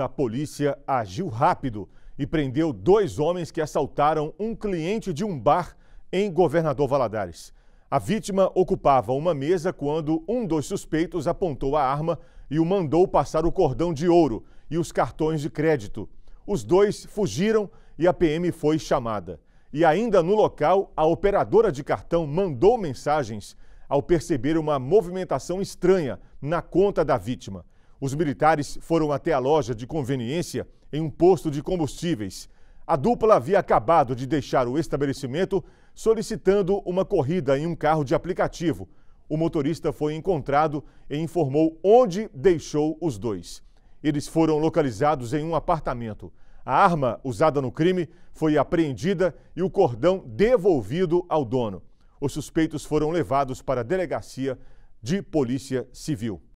A polícia agiu rápido e prendeu dois homens que assaltaram um cliente de um bar em Governador Valadares. A vítima ocupava uma mesa quando um dos suspeitos apontou a arma e o mandou passar o cordão de ouro e os cartões de crédito. Os dois fugiram e a PM foi chamada. E ainda no local, a operadora de cartão mandou mensagens ao perceber uma movimentação estranha na conta da vítima. Os militares foram até a loja de conveniência em um posto de combustíveis. A dupla havia acabado de deixar o estabelecimento solicitando uma corrida em um carro de aplicativo. O motorista foi encontrado e informou onde deixou os dois. Eles foram localizados em um apartamento. A arma usada no crime foi apreendida e o cordão devolvido ao dono. Os suspeitos foram levados para a delegacia de Polícia Civil.